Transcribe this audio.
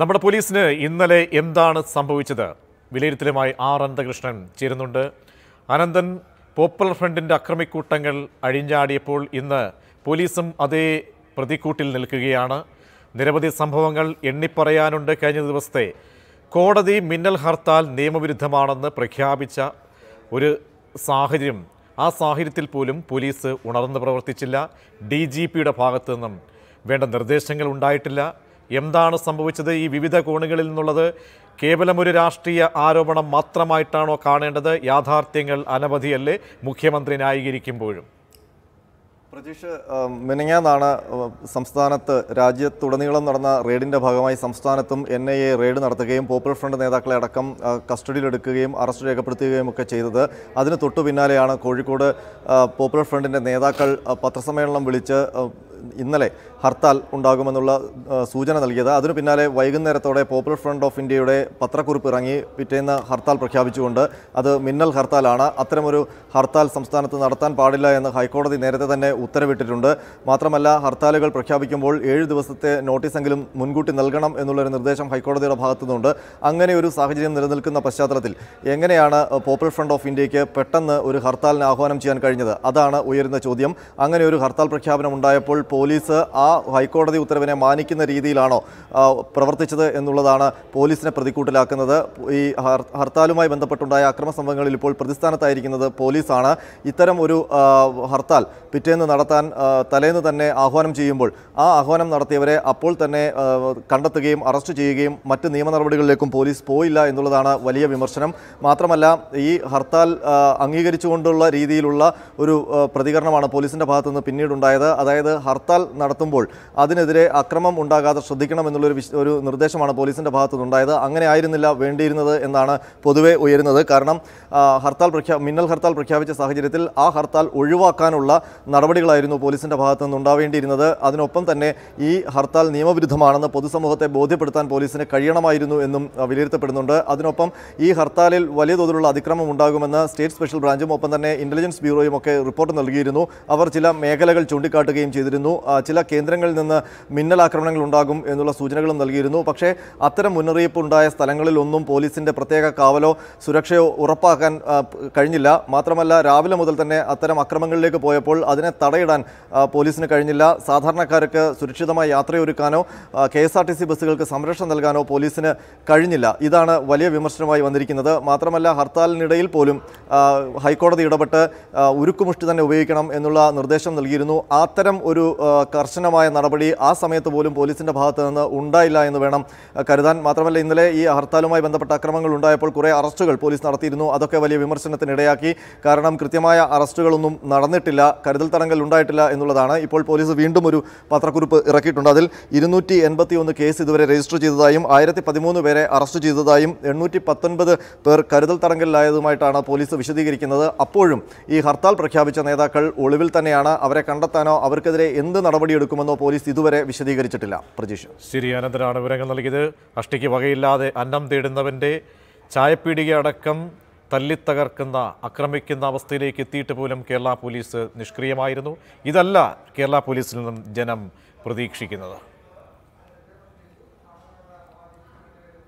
നമ്മുടെ പോലീസിന് ഇന്നലെ എന്താണ് സംഭവിച്ചത് വിലയിരുത്തലുമായി ആർ അനന്തകൃഷ്ണൻ ചേരുന്നുണ്ട് അനന്തൻ പോപ്പുലർ ഫ്രണ്ടിൻ്റെ അക്രമിക്കൂട്ടങ്ങൾ അഴിഞ്ഞാടിയപ്പോൾ ഇന്ന് പോലീസും അതേ പ്രതിക്കൂട്ടിൽ നിൽക്കുകയാണ് നിരവധി സംഭവങ്ങൾ എണ്ണിപ്പറയാനുണ്ട് കഴിഞ്ഞ ദിവസത്തെ കോടതി മിന്നൽ ഹർത്താൽ നിയമവിരുദ്ധമാണെന്ന് പ്രഖ്യാപിച്ച ഒരു സാഹചര്യം ആ സാഹചര്യത്തിൽ പോലും പോലീസ് ഉണർന്ന് പ്രവർത്തിച്ചില്ല ഡി ജി പിയുടെ ഭാഗത്തു നിന്നും വേണ്ട നിർദ്ദേശങ്ങൾ ഉണ്ടായിട്ടില്ല എന്താണ് സംഭവിച്ചത് ഈ വിവിധ കോണുകളിൽ നിന്നുള്ളത് കേവലം ഒരു രാഷ്ട്രീയ ആരോപണം മാത്രമായിട്ടാണോ കാണേണ്ടത് യാഥാർത്ഥ്യങ്ങൾ അനവധിയല്ലേ മുഖ്യമന്ത്രി ന്യായീകരിക്കുമ്പോഴും പ്രജീഷ് മിനിങ്ങാന്നാണ് സംസ്ഥാനത്ത് രാജ്യത്തുടനീളം നടന്ന റെയ്ഡിൻ്റെ ഭാഗമായി സംസ്ഥാനത്തും എൻ ഐ എ റെയ്ഡ് നടത്തുകയും പോപ്പുലർ ഫ്രണ്ട് നേതാക്കളെ അടക്കം കസ്റ്റഡിയിലെടുക്കുകയും അറസ്റ്റ് രേഖപ്പെടുത്തുകയും ഒക്കെ ചെയ്തത് അതിന് തൊട്ടു പിന്നാലെയാണ് കോഴിക്കോട് പോപ്പുലർ ഫ്രണ്ടിൻ്റെ നേതാക്കൾ പത്രസമ്മേളനം വിളിച്ച് ഇന്നലെ ഹർത്താൽ ഉണ്ടാകുമെന്നുള്ള സൂചന നൽകിയത് അതിനു പിന്നാലെ വൈകുന്നേരത്തോടെ പോപ്പുലർ ഫ്രണ്ട് ഓഫ് ഇന്ത്യയുടെ പത്രക്കുറിപ്പ് ഇറങ്ങി പിറ്റേന്ന് ഹർത്താൽ പ്രഖ്യാപിച്ചുകൊണ്ട് അത് മിന്നൽ ഹർത്താലാണ് അത്തരമൊരു ഹർത്താൽ സംസ്ഥാനത്ത് നടത്താൻ പാടില്ല എന്ന് ഹൈക്കോടതി നേരത്തെ തന്നെ ഉത്തരവിട്ടിട്ടുണ്ട് മാത്രമല്ല ഹർത്താലുകൾ പ്രഖ്യാപിക്കുമ്പോൾ ഏഴ് ദിവസത്തെ നോട്ടീസെങ്കിലും മുൻകൂട്ടി നൽകണം എന്നുള്ളൊരു നിർദ്ദേശം ഹൈക്കോടതിയുടെ നിന്നുണ്ട് അങ്ങനെ ഒരു സാഹചര്യം നിലനിൽക്കുന്ന പശ്ചാത്തലത്തിൽ എങ്ങനെയാണ് പോപ്പുലർ ഫ്രണ്ട് ഓഫ് ഇന്ത്യക്ക് പെട്ടെന്ന് ഒരു ഹർത്താലിന് ആഹ്വാനം ചെയ്യാൻ കഴിഞ്ഞത് അതാണ് ഉയരുന്ന ചോദ്യം അങ്ങനെ ഒരു ഹർത്താൽ പ്രഖ്യാപനം ഉണ്ടായപ്പോൾ പോലീസ് ആ ഹൈക്കോടതി ഉത്തരവിനെ മാനിക്കുന്ന രീതിയിലാണോ പ്രവർത്തിച്ചത് എന്നുള്ളതാണ് പോലീസിനെ പ്രതിക്കൂട്ടിലാക്കുന്നത് ഈ ഹർത്താലുമായി ബന്ധപ്പെട്ടുണ്ടായ അക്രമ സംഭവങ്ങളിൽ ഇപ്പോൾ പ്രതിസ്ഥാനത്തായിരിക്കുന്നത് പോലീസാണ് ഇത്തരം ഒരു ഹർത്താൽ പിറ്റേന്ന് നടത്താൻ തലേന്ന് തന്നെ ആഹ്വാനം ചെയ്യുമ്പോൾ ആ ആഹ്വാനം നടത്തിയവരെ അപ്പോൾ തന്നെ കണ്ടെത്തുകയും അറസ്റ്റ് ചെയ്യുകയും മറ്റ് നിയമ നടപടികളിലേക്കും പോലീസ് പോയില്ല എന്നുള്ളതാണ് വലിയ വിമർശനം മാത്രമല്ല ഈ ഹർത്താൽ അംഗീകരിച്ചുകൊണ്ടുള്ള രീതിയിലുള്ള ഒരു പ്രതികരണമാണ് പോലീസിൻ്റെ ഭാഗത്തുനിന്ന് പിന്നീടുണ്ടായത് അതായത് ഹർ ഹർത്താൽ നടത്തുമ്പോൾ അതിനെതിരെ അക്രമം ഉണ്ടാകാതെ ശ്രദ്ധിക്കണമെന്നുള്ളൊരു ഒരു നിർദ്ദേശമാണ് പോലീസിൻ്റെ ഭാഗത്തുനിന്നുണ്ടായത് അങ്ങനെ ആയിരുന്നില്ല വേണ്ടിയിരുന്നത് എന്നാണ് പൊതുവെ ഉയരുന്നത് കാരണം ഹർത്താൽ പ്രഖ്യാ മിന്നൽ ഹർത്താൽ പ്രഖ്യാപിച്ച സാഹചര്യത്തിൽ ആ ഹർത്താൽ ഒഴിവാക്കാനുള്ള നടപടികളായിരുന്നു പോലീസിൻ്റെ ഭാഗത്തു നിന്നുണ്ടാവേണ്ടിയിരുന്നത് അതിനൊപ്പം തന്നെ ഈ ഹർത്താൽ നിയമവിരുദ്ധമാണെന്ന് പൊതുസമൂഹത്തെ ബോധ്യപ്പെടുത്താൻ പോലീസിന് കഴിയണമായിരുന്നു എന്നും വിലയിരുത്തപ്പെടുന്നുണ്ട് അതിനൊപ്പം ഈ ഹർത്താലിൽ വലിയ തോതിലുള്ള അതിക്രമം ഉണ്ടാകുമെന്ന് സ്റ്റേറ്റ് സ്പെഷ്യൽ ബ്രാഞ്ചും ഒപ്പം തന്നെ ഇൻ്റലിജൻസ് ബ്യൂറോയും ഒക്കെ റിപ്പോർട്ട് നൽകിയിരുന്നു അവർ ചില മേഖലകൾ ചൂണ്ടിക്കാട്ടുകയും ചെയ്തിരുന്നു നൽകിയിരുന്നു ചില കേന്ദ്രങ്ങളിൽ നിന്ന് മിന്നൽ ആക്രമണങ്ങൾ ഉണ്ടാകും എന്നുള്ള സൂചനകളും നൽകിയിരുന്നു പക്ഷേ അത്തരം മുന്നറിയിപ്പ് ഉണ്ടായ സ്ഥലങ്ങളിലൊന്നും പോലീസിൻ്റെ പ്രത്യേക കാവലോ സുരക്ഷയോ ഉറപ്പാക്കാൻ കഴിഞ്ഞില്ല മാത്രമല്ല രാവിലെ മുതൽ തന്നെ അത്തരം അക്രമങ്ങളിലേക്ക് പോയപ്പോൾ അതിനെ തടയിടാൻ പോലീസിന് കഴിഞ്ഞില്ല സാധാരണക്കാർക്ക് സുരക്ഷിതമായ യാത്രയൊരുക്കാനോ K S R T C ബസ്സുകൾക്ക് സംരക്ഷണം നൽകാനോ പോലീസിന് കഴിഞ്ഞില്ല ഇതാണ് വലിയ വിമർശനമായി വന്നിരിക്കുന്നത് മാത്രമല്ല ഹർത്താലിനിടയിൽ പോലും ഹൈക്കോടതി ഇടപെട്ട് ഉരുക്കുമുഷ്ടി തന്നെ ഉപയോഗിക്കണം എന്നുള്ള നിർദ്ദേശം നൽകിയിരുന്നു അത്തരം ഒരു കർശനമായ നടപടി ആ സമയത്ത് പോലും പോലീസിൻ്റെ ഭാഗത്ത് നിന്ന് ഉണ്ടായില്ല എന്ന് വേണം കരുതാൻ മാത്രമല്ല ഇന്നലെ ഈ ഹർത്താലുമായി ബന്ധപ്പെട്ട അക്രമങ്ങൾ ഉണ്ടായപ്പോൾ കുറേ അറസ്റ്റുകൾ പോലീസ് നടത്തിയിരുന്നു അതൊക്കെ വലിയ വിമർശനത്തിനിടയാക്കി കാരണം കൃത്യമായ അറസ്റ്റുകളൊന്നും നടന്നിട്ടില്ല കരുതൽ തടങ്കൽ ഉണ്ടായിട്ടില്ല എന്നുള്ളതാണ് ഇപ്പോൾ പോലീസ് വീണ്ടും ഒരു പത്രക്കുറിപ്പ് ഇറക്കിയിട്ടുണ്ട് അതിൽ ഇരുന്നൂറ്റി എൺപത്തി ഒന്ന് കേസ് ഇതുവരെ രജിസ്റ്റർ ചെയ്തതായും ആയിരത്തി പതിമൂന്ന് പേരെ അറസ്റ്റ് ചെയ്തതായും എണ്ണൂറ്റി പത്തൊൻപത് പേർ കരുതൽ തടങ്കലിലായതുമായിട്ടാണ് പോലീസ് വിശദീകരിക്കുന്നത് അപ്പോഴും ഈ ഹർത്താൽ പ്രഖ്യാപിച്ച നേതാക്കൾ ഒളിവിൽ തന്നെയാണ് അവരെ കണ്ടെത്താനോ അവർക്കെതിരെ എന്ത് നടപടിയെടുക്കുമെന്നോ പോലീസ് ഇതുവരെ വിശദീകരിച്ചിട്ടില്ല പ്രജീഷ് ശരി അനന്തരാണ് വിവരങ്ങൾ നൽകിയത് അഷ്ടിക്ക് വകയില്ലാതെ അന്നം തേടുന്നവൻ്റെ ചായപ്പീടികയടക്കം തല്ലിത്തകർക്കുന്ന ആക്രമിക്കുന്ന അവസ്ഥയിലേക്ക് എത്തിയിട്ട് പോലും കേരള പോലീസ് നിഷ്ക്രിയമായിരുന്നു ഇതല്ല കേരള പോലീസിൽ നിന്നും ജനം പ്രതീക്ഷിക്കുന്നത്